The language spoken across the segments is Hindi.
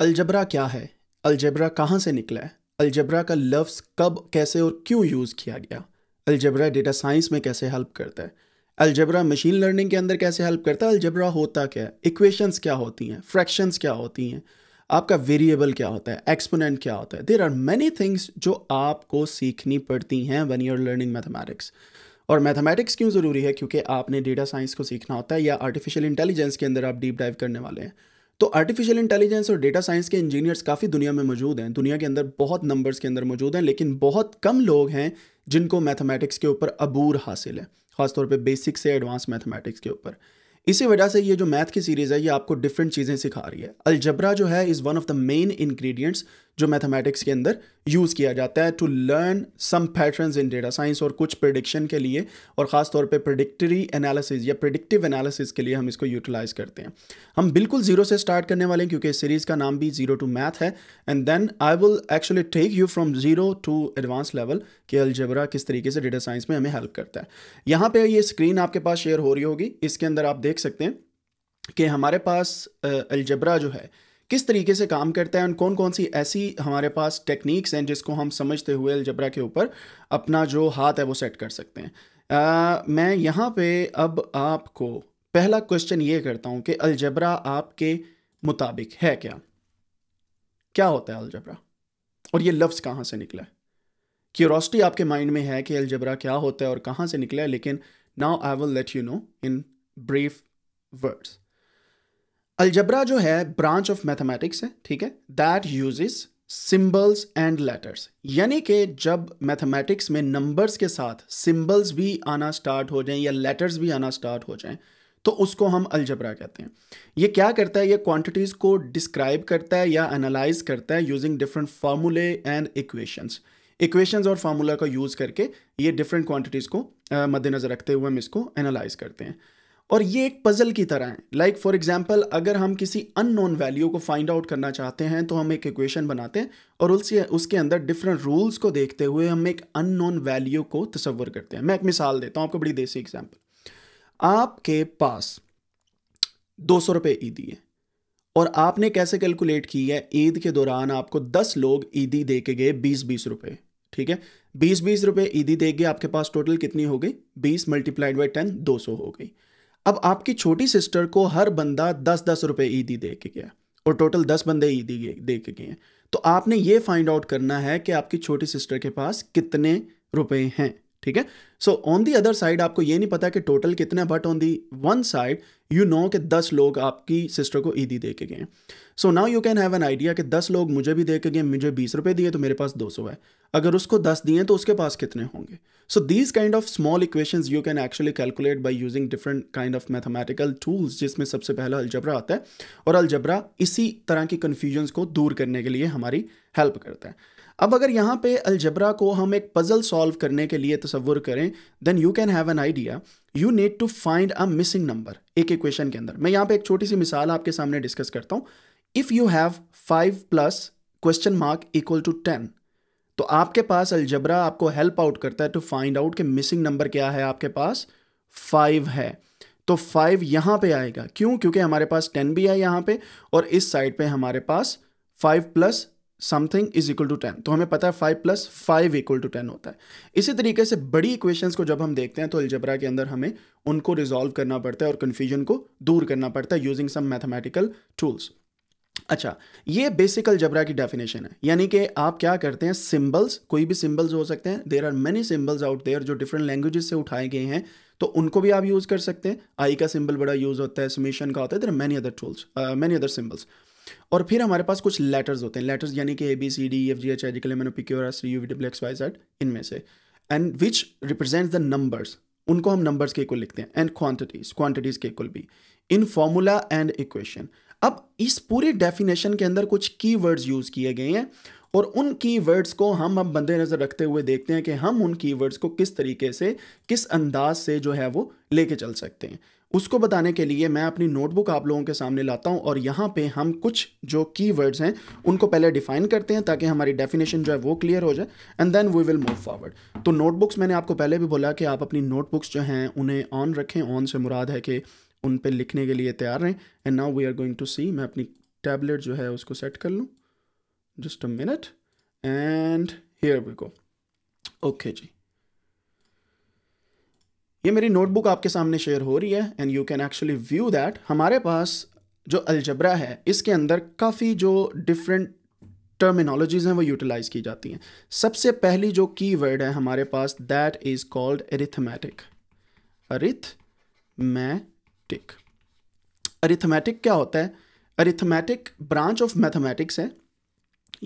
अलजबरा क्या है अलजबरा कहाँ से निकला है अलजबरा का लफ्ज़ कब कैसे और क्यों यूज़ किया गया अलजबरा डेटा साइंस में कैसे हेल्प करता है अलजबरा मशीन लर्निंग के अंदर कैसे हेल्प करता है अलजबरा होता क्या है इक्वेशंस क्या होती हैं फ्रैक्शंस क्या होती हैं आपका वेरिएबल क्या होता है एक्सपोनेंट क्या होता है देर आर मैनी थिंग्स जो आपको सीखनी पड़ती हैं when you are learning mathematics और मैथमेटिक्स क्यों ज़रूरी है क्योंकि आपने डेटा साइंस को सीखना होता है या आर्टिफिशियल इंटेलिजेंस के अंदर आप डीप डाइव करने वाले हैं तो आर्टिफिशियल इंटेलिजेंस और डेटा साइंस के इंजीनियर्स काफ़ी दुनिया में मौजूद हैं दुनिया के अंदर बहुत नंबर्स के अंदर मौजूद हैं लेकिन बहुत कम लोग हैं जिनको मैथमेटिक्स के ऊपर अबूर हासिल है खासतौर पर बेसिक से एडवांस मैथमेटिक्स के ऊपर इसी वजह से ये जो मैथ की सीरीज़ है ये आपको डिफरेंट चीज़ें सिखा रही है अलजबरा जो है is one of the main ingredients जो मैथमेटिक्स के अंदर यूज़ किया जाता है to learn some patterns in data science और कुछ प्रडिक्शन के लिए और ख़ास तौर पे प्रडिक्टरी एनालिसिस या प्रडिक्टिव एनालिसिस के लिए हम इसको यूटिलाइज करते हैं हम बिल्कुल ज़ीरो से स्टार्ट करने वाले हैं क्योंकि सीरीज़ का नाम भी ज़ीरो टू मैथ है and then I will actually take you from zero to advance level के अलजबरा किस तरीके से डेटा साइंस में हमें हेल्प करता है यहाँ पर ये स्क्रीन आपके पास शेयर हो रही होगी इसके अंदर आप देख सकते हैं कि हमारे पास अलजबरा जो है किस तरीके से काम करता है और कौन कौन सी ऐसी हमारे पास टेक्निक्स हैं जिसको हम समझते हुए अलजबरा के ऊपर अपना जो हाथ है वो सेट कर सकते हैं आ, मैं यहाँ पे अब आपको पहला क्वेश्चन ये करता हूँ कि अलजबरा आपके मुताबिक है क्या क्या होता है अलजबरा और ये लफ्ज़ कहाँ से निकला है क्यूरोसिटी आपके माइंड में है कि अलजबरा क्या होता है और कहाँ से निकला है लेकिन now I will let you know in brief words algebra जो है ब्रांच ऑफ मैथमेटिक्स है ठीक है that uses symbols and letters यानी कि जब मैथमेटिक्स में नंबर्स के साथ सिंबल्स भी आना स्टार्ट हो जाएं या लेटर्स भी आना स्टार्ट हो जाएं तो उसको हम अलजबरा कहते हैं ये क्या करता है ये क्वांटिटीज़ को डिस्क्राइब करता है या एनालाइज करता है using different formulae and equations equations और फार्मूला का यूज़ करके ये डिफरेंट क्वांटिटीज़ को मद्देनज़र रखते हुए हम इसको एनालाइज करते हैं और ये एक पज़ल की तरह है लाइक फॉर एग्जाम्पल अगर हम किसी अननोन वैल्यू को फाइंड आउट करना चाहते हैं तो हम एक इक्वेशन बनाते हैं और उसके उसके अंदर डिफरेंट रूल्स को देखते हुए हम एक अननोन वैल्यू को तस्वर करते हैं मैं एक मिसाल देता हूँ आपको बड़ी देसी एग्जाम्पल आपके पास दो सौ रुपये ईदी e है और आपने कैसे कैलकुलेट की है ईद e के दौरान आपको दस लोग ईदी e दे के गए बीस बीस रुपये ठीक है बीस बीस रुपये ईदी दे गए आपके पास टोटल कितनी हो गई बीस मल्टीप्लाइड बाई टेन दो सौ हो गई अब आपकी छोटी सिस्टर को हर बंदा दस दस रुपए ईदी दे के गया और टोटल दस बंदे ईदी दे के गए तो आपने ये फाइंड आउट करना है कि आपकी छोटी सिस्टर के पास कितने रुपए हैं ठीक है so on the other side आपको ये नहीं पता कि टोटल कितना but on the one side you know कि दस लोग आपकी सिस्टर को ईदी दे के गए so now you can have an idea कि दस लोग मुझे भी दे के गए मुझे बीस रुपए दिए तो मेरे पास दो सौ है अगर उसको दस दिए तो उसके पास कितने होंगे so these kind of small equation you can actually calculate by using different kind of mathematical tools जिसमें सबसे पहला अलजबरा आता है और अलजबरा इसी तरह की कन्फ्यूजन्स को दूर करने के लिए हमारी हेल्प करता है अब अगर यहाँ पे अलजबरा को हम एक पज़ल सॉल्व करने के लिए तस्वुर करें then you can have an idea you need to find a missing number एक इक्वेशन के अंदर मैं यहाँ पे एक छोटी सी मिसाल आपके सामने डिस्कस करता हूँ if you have five plus question mark equal to ten तो आपके पास अलजबरा आपको हेल्प आउट करता है टू फाइंड आउट कि मिसिंग नंबर क्या है आपके पास फाइव है तो फाइव यहाँ पे आएगा क्यों क्योंकि हमारे पास टेन भी है यहाँ पे और इस साइड पे हमारे पास five plus something is equal to ten तो हमें पता है five plus five equal to ten होता है इसी तरीके से बड़ी इक्वेशंस को जब हम देखते हैं तो अल्जबरा के अंदर हमें उनको रिजॉल्व करना पड़ता है और कन्फ्यूजन को दूर करना पड़ता है यूजिंग सम मैथमेटिकल टूल्स अच्छा ये बेसिकल जबरा की डेफिनेशन है यानी कि आप क्या करते हैं सिंबल्स कोई भी सिंबल्स हो सकते हैं there are many symbols out there जो डिफरेंट लैंग्वेजेस से उठाए गए हैं तो उनको भी आप यूज़ कर सकते हैं आई का सिंबल बड़ा यूज़ होता है समीशन का होता है there many other tools many other symbols और फिर हमारे पास कुछ लेटर्स होते हैं लेटर्स यानी कि A B C D F G H I M N P Q R S U V W X Y Z इनमें से and which represents the numbers उनको हम नंबर्स के इक्वल लिखते हैं एंड क्वांटिटीज क्वांटिटीज के इक्वल भी इन फॉर्मूला एंड इक्वेशन अब इस पूरे डेफिनेशन के अंदर कुछ की वर्ड्स यूज़ किए गए हैं और उन की वर्ड्स को हम अब बंदे नज़र रखते हुए देखते हैं कि हम उन की वर्ड्स को किस तरीके से किस अंदाज से जो है वो लेके चल सकते हैं उसको बताने के लिए मैं अपनी नोटबुक आप लोगों के सामने लाता हूँ और यहाँ पे हम कुछ जो की वर्ड्स हैं उनको पहले डिफाइन करते हैं ताकि हमारी डेफिनेशन जो है वो क्लियर हो जाए and then we will move forward तो नोटबुक्स मैंने आपको पहले भी बोला कि आप अपनी नोटबुक्स जो हैं उन्हें ऑन रखें ऑन से मुराद है कि उन पर लिखने के लिए तैयार रहें and now we are going to see मैं अपनी टैबलेट जो है उसको सेट कर लूँ just a minute and here we go okay जी ये मेरी नोटबुक आपके सामने शेयर हो रही है and you can actually view that हमारे पास जो अलजबरा है इसके अंदर काफ़ी जो डिफरेंट टर्मिनोलॉजीज़ हैं वो यूटिलाइज़ की जाती हैं सबसे पहली जो की वर्ड है हमारे पास that is called arithmetic arithmetic arithmetic क्या होता है अरिथमेटिक ब्रांच ऑफ मैथमेटिक्स है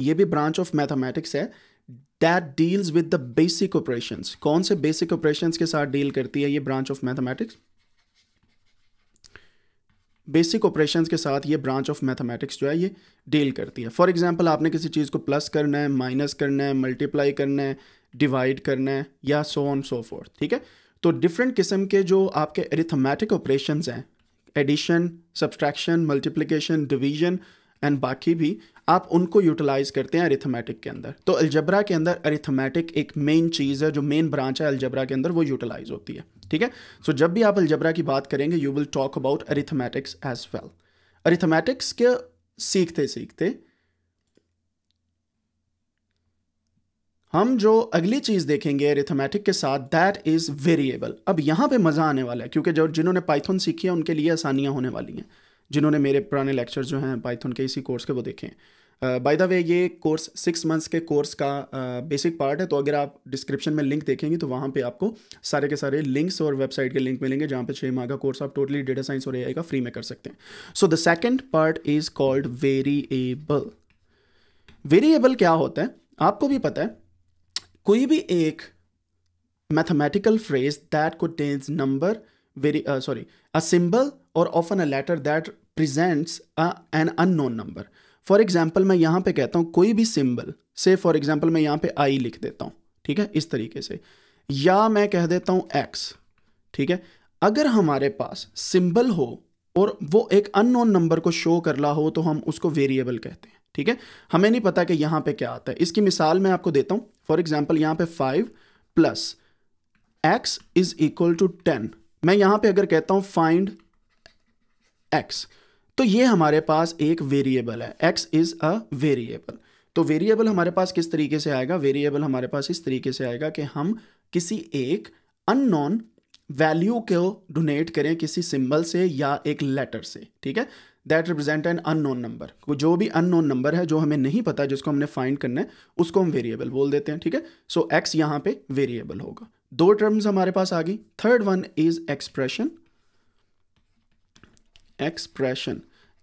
ये भी ब्रांच ऑफ मैथमेटिक्स है that deals with the basic operations कौन से बेसिक ऑपरेशंस के साथ डील करती है ये branch of mathematics basic operations के साथ ये ब्रांच ऑफ मैथमेटिक्स जो है ये डील करती है फॉर एग्जांपल आपने किसी चीज़ को प्लस करना है माइनस करना है मल्टीप्लाई करना है डिवाइड करना है या सो ऑन सो फोर्थ ठीक है तो डिफरेंट किस्म के जो आपके एरिथमेटिक ऑपरेशंस हैं addition subtraction multiplication division and बाकी भी आप उनको यूटिलाइज करते हैं अरिथमेटिक के अंदर तो अल्जबरा के अंदर अरिथमेटिक एक मेन चीज़ है जो मेन ब्रांच है अल्जबरा के अंदर वो यूटिलाइज होती है ठीक है सो so, जब भी आप अल्जबरा की बात करेंगे you will talk about arithmetics as well arithmetics के सीखते सीखते हम जो अगली चीज़ देखेंगे अरिथमेटिक के साथ दैट इज़ वेरिएबल अब यहां पे मज़ा आने वाला है क्योंकि जो जिन्होंने पाइथन सीखी है उनके लिए आसानियां होने वाली हैं जिन्होंने मेरे पुराने लेक्चर जो हैं पाइथन के इसी कोर्स के वो देखे बाय द वे ये कोर्स सिक्स मंथ्स के कोर्स का बेसिक uh, पार्ट है तो अगर आप डिस्क्रिप्शन में लिंक देखेंगे तो वहाँ पे आपको सारे के सारे लिंक्स और वेबसाइट के लिंक मिलेंगे जहाँ पे छः माह का कोर्स आप टोटली डेटा साइंस और एआई का फ्री में कर सकते हैं so the second part is called variable variable क्या होता है आपको भी पता है कोई भी एक mathematical phrase that contains number very uh, sorry a symbol or often a letter presents an unknown number for example मैं यहाँ पे कहता हूँ कोई भी सिंबल से फॉर एग्जाम्पल मैं यहाँ पे आई लिख देता हूँ ठीक है इस तरीके से या मैं कह देता हूँ एक्स ठीक है अगर हमारे पास सिंबल हो और वो एक अननोन नंबर को शो कर रहा हो तो हम उसको वेरिएबल कहते हैं ठीक है हमें नहीं पता कि यहाँ पे क्या आता है इसकी मिसाल मैं आपको देता हूँ फॉर एग्जाम्पल यहाँ पे five plus X is equal to ten मैं यहाँ पे अगर कहता हूँ फाइंड एक्स तो ये हमारे पास एक वेरिएबल है एक्स इज़ अ वेरिएबल तो वेरिएबल हमारे पास किस तरीके से आएगा वेरिएबल हमारे पास इस तरीके से आएगा कि हम किसी एक अननोन वैल्यू को डोनेट करें किसी सिंबल से या एक लेटर से ठीक है that represent an unknown number जो भी अननोन नंबर है जो हमें नहीं पता जिसको हमने फाइंड करना है उसको हम वेरिएबल बोल देते हैं ठीक है सो एक्स यहाँ पे वेरिएबल होगा दो टर्म्स हमारे पास आ गई third one is expression expression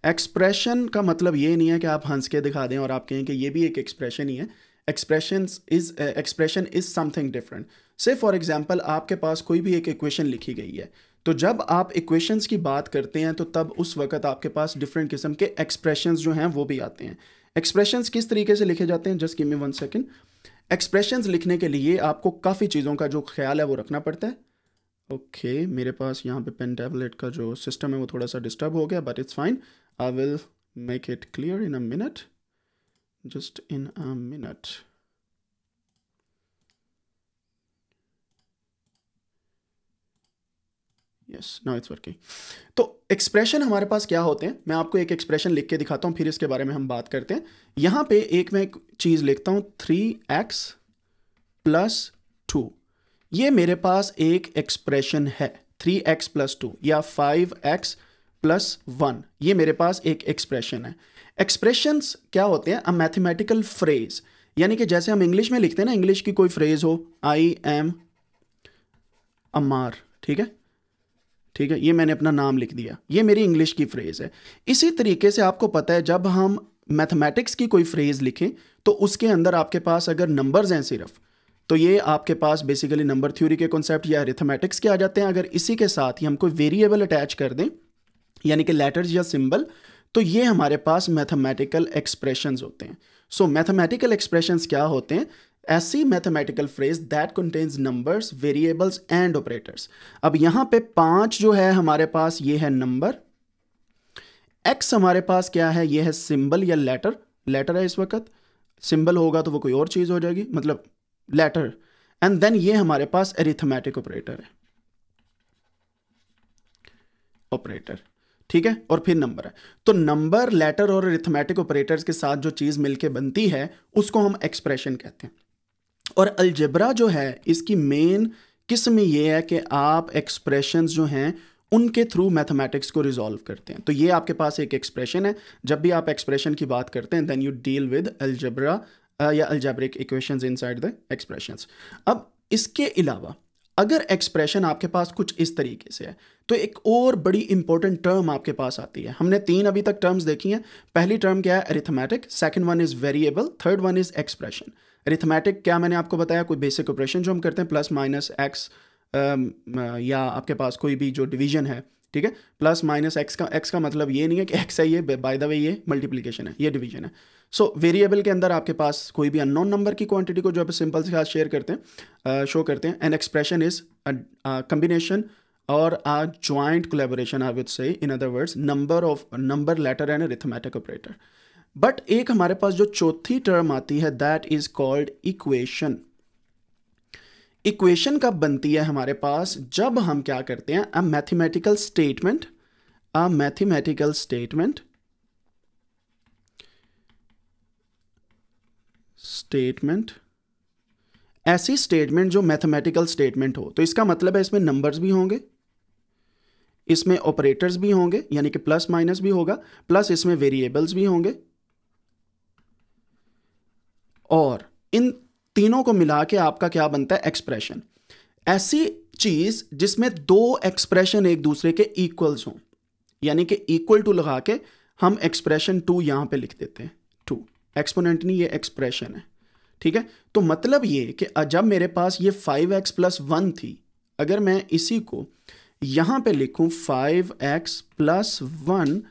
expression का मतलब ये नहीं है कि आप हंस के दिखा दें और आप कहें कि ये भी एक एक्सप्रेशन ही है expression is expression is something different से फॉर एग्जाम्पल आपके पास कोई भी एक इक्वेशन लिखी गई है तो जब आप इक्वेशंस की बात करते हैं तो तब उस वक्त आपके पास डिफरेंट किस्म के एक्सप्रेशन जो हैं वो भी आते हैं एक्सप्रेशंस किस तरीके से लिखे जाते हैं just give me one second expressions लिखने के लिए आपको काफ़ी चीज़ों का जो ख्याल है वो रखना पड़ता है ओके okay, मेरे पास यहाँ पे पेन टैबलेट का जो सिस्टम है वो थोड़ा सा डिस्टर्ब हो गया but it's fine I will make it clear in a minute, just in a minute. Yes, now it's working तो एक्सप्रेशन हमारे पास क्या होते हैं मैं आपको एक एक्सप्रेशन लिख के दिखाता हूँ फिर इसके बारे में हम बात करते हैं यहां पे एक मैं एक चीज़ लिखता हूं थ्री एक्स प्लस टू ये मेरे पास एक एक्सप्रेशन है थ्री एक्स प्लस टू या फाइव एक्स प्लस वन ये मेरे पास एक एक्सप्रेशन है एक्सप्रेशंस क्या होते हैं अ मैथमेटिकल फ्रेज यानी कि जैसे हम इंग्लिश में लिखते हैं ना इंग्लिश की कोई फ्रेज हो आई एम अमार ठीक है ठीक है ये मैंने अपना नाम लिख दिया ये मेरी इंग्लिश की फ्रेज़ है इसी तरीके से आपको पता है जब हम मैथमेटिक्स की कोई फ्रेज़ लिखें तो उसके अंदर आपके पास अगर नंबर्स हैं सिर्फ तो ये आपके पास बेसिकली नंबर थ्योरी के कॉन्सेप्ट या रिथमेटिक्स के आ जाते हैं अगर इसी के साथ ही हम कोई वेरिएबल अटैच कर दें यानी कि लेटर्स या सिंबल तो ये हमारे पास मैथमेटिकल एक्सप्रेशंस होते हैं सो मैथमेटिकल एक्सप्रेशंस क्या होते हैं ऐसी mathematical phrase that contains numbers variables and operators अब यहां पे पांच जो है हमारे पास ये है नंबर एक्स हमारे पास क्या है ये है सिंबल या लेटर लेटर है इस वक्त सिंबल होगा तो वो कोई और चीज़ हो जाएगी मतलब लेटर एंड देन ये हमारे पास एरिथमेटिक ऑपरेटर है ऑपरेटर ठीक है और फिर नंबर है तो नंबर लेटर और रिथमेटिक ऑपरेटर्स के साथ जो चीज़ मिलके बनती है उसको हम एक्सप्रेशन कहते हैं और अलजबरा जो है इसकी मेन किस्म ये है कि आप एक्सप्रेशन जो हैं उनके थ्रू मैथमेटिक्स को रिजॉल्व करते हैं तो ये आपके पास एक एक्सप्रेशन है जब भी आप एक्सप्रेशन की बात करते हैं then you deal with algebra या equation inside the expression अब इसके अलावा अगर एक्सप्रेशन आपके पास कुछ इस तरीके से है तो एक और बड़ी इंपॉर्टेंट टर्म आपके पास आती है हमने तीन अभी तक टर्म्स देखी हैं पहली टर्म क्या है arithmetic second one is variable third one is expression arithmetic क्या मैंने आपको बताया कोई बेसिक ऑपरेशन जो हम करते हैं प्लस माइनस एक्स या आपके पास कोई भी जो डिवीजन है ठीक है प्लस माइनस एक्स का एक्स का मतलब ये नहीं है कि एक्स है ये बाय द वे ये मल्टीप्लीकेशन है ये डिवीजन है सो so, वेरिएबल के अंदर आपके पास कोई भी अननोन नंबर की क्वांटिटी को जो आप सिंपल से साथ शेयर करते हैं शो करते हैं एन एक्सप्रेशन इज कम्बिनेशन और a joint collaboration I would say in other words number of number letter and arithmetic operator but एक हमारे पास जो चौथी टर्म आती है that is called equation equation कब बनती है हमारे पास जब हम क्या करते हैं a mathematical statement a mathematical statement statement ऐसी स्टेटमेंट जो मैथमेटिकल स्टेटमेंट हो तो इसका मतलब है इसमें नंबर्स भी होंगे इसमें ऑपरेटर्स भी होंगे यानी कि प्लस माइनस भी होगा प्लस इसमें वेरिएबल्स भी होंगे और इन तीनों को मिला के आपका क्या बनता है एक्सप्रेशन ऐसी चीज जिसमें दो एक्सप्रेशन एक दूसरे के इक्वल्स हों यानी कि इक्वल टू लगा के हम एक्सप्रेशन टू यहां पे लिख देते हैं टू एक्सपोनेंट नहीं ये एक्सप्रेशन है ठीक है तो मतलब ये कि जब मेरे पास ये फाइव एक्स प्लस वन थी अगर मैं इसी को यहां पे लिखूं five x plus one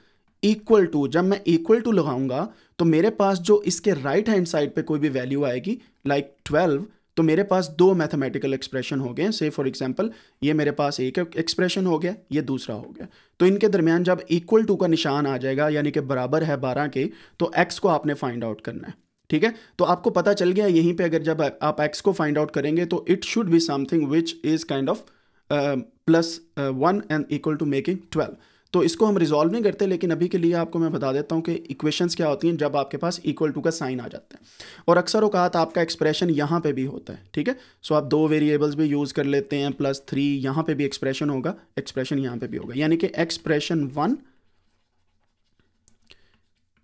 equal to जब मैं इक्वल टू लगाऊंगा तो मेरे पास जो इसके राइट हैंड साइड पे कोई भी वैल्यू आएगी लाइक ट्वेल्व तो मेरे पास दो मैथमेटिकल एक्सप्रेशन हो गए से फॉर एग्जांपल ये मेरे पास एक एक्सप्रेशन हो गया ये दूसरा हो गया तो इनके दरमियान जब इक्वल टू का निशान आ जाएगा यानी कि बराबर है बारह के तो एक्स को आपने फाइंड आउट करना है ठीक है तो आपको पता चल गया यहीं पर अगर जब आप एक्स को फाइंड आउट करेंगे तो it should be something which is kind of plus one and equal to making twelve तो इसको हम रिजॉल्व नहीं करते लेकिन अभी के लिए आपको मैं बता देता हूँ कि इक्वेशंस क्या होती हैं जब आपके पास इक्वल टू का साइन आ जाता है और अक्सर अवकात आपका एक्सप्रेशन यहाँ पे भी होता है ठीक है सो आप दो वेरिएबल्स भी यूज़ कर लेते हैं प्लस थ्री यहाँ पे भी एक्सप्रेशन होगा एक्सप्रेशन यहाँ पे भी होगा यानी कि expression one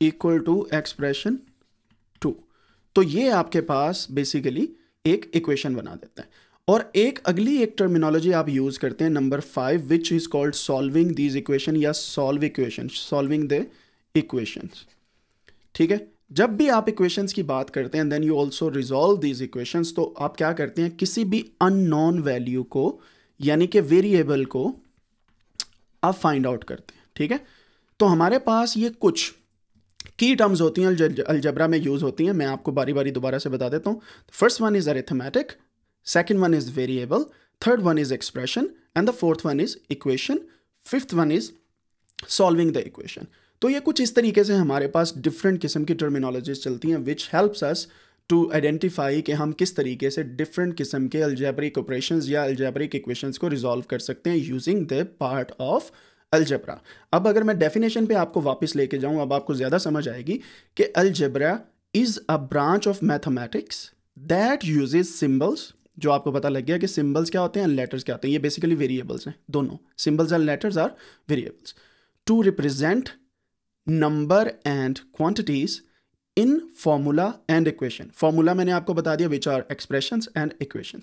equal to expression two तो ये आपके पास बेसिकली एक इक्वेशन बना देता है और एक अगली एक टर्मिनोलॉजी आप यूज़ करते हैं number five which is called solving these equation या solve equation solving the equations ठीक है जब भी आप इक्वेशंस की बात करते हैं then you also resolve these equations तो आप क्या करते हैं किसी भी अननोन वैल्यू को यानी कि वेरिएबल को आप फाइंड आउट करते हैं ठीक है तो हमारे पास ये कुछ की टर्म्स होती हैं अलजबरा में यूज़ होती हैं मैं आपको बारी बारी दोबारा से बता देता हूँ first one is arithmetic second one is variable, third one is expression, and the fourth one is equation, fifth one is solving the equation. तो ये कुछ इस तरीके से हमारे पास डिफरेंट किस्म की टर्मिनोलॉजीज चलती हैं which helps us to identify कि हम किस तरीके से डिफरेंट किस्म के अल्जैबरिक ऑपरेशन या अल्जैबरिक इक्वेशंस को रिजॉल्व कर सकते हैं using the part of algebra अब अगर मैं डेफिनेशन पे आपको वापस लेके जाऊं अब आपको ज़्यादा समझ आएगी कि algebra is a branch of mathematics that uses symbols जो आपको पता लग गया कि सिम्बल्स क्या होते हैं एंड लेटर्स क्या होते हैं ये बेसिकली वेरिएबल्स हैं दोनों symbols and letters are variables to represent number and quantities in formula and equation formula मैंने आपको बता दिया which are expression and equation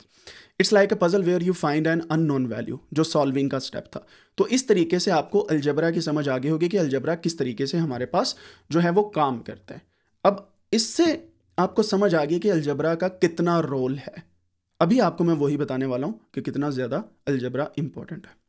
it's like a puzzle where you find an unknown value जो सॉल्विंग का स्टेप था तो इस तरीके से आपको अल्जबरा की समझ आगे होगी कि अल्जबरा किस तरीके से हमारे पास जो है वो काम करता है अब इससे आपको समझ आ गई कि अल्जबरा का कितना रोल है अभी आपको मैं वही बताने वाला हूँ कि कितना ज़्यादा अलजबरा इम्पॉर्टेंट है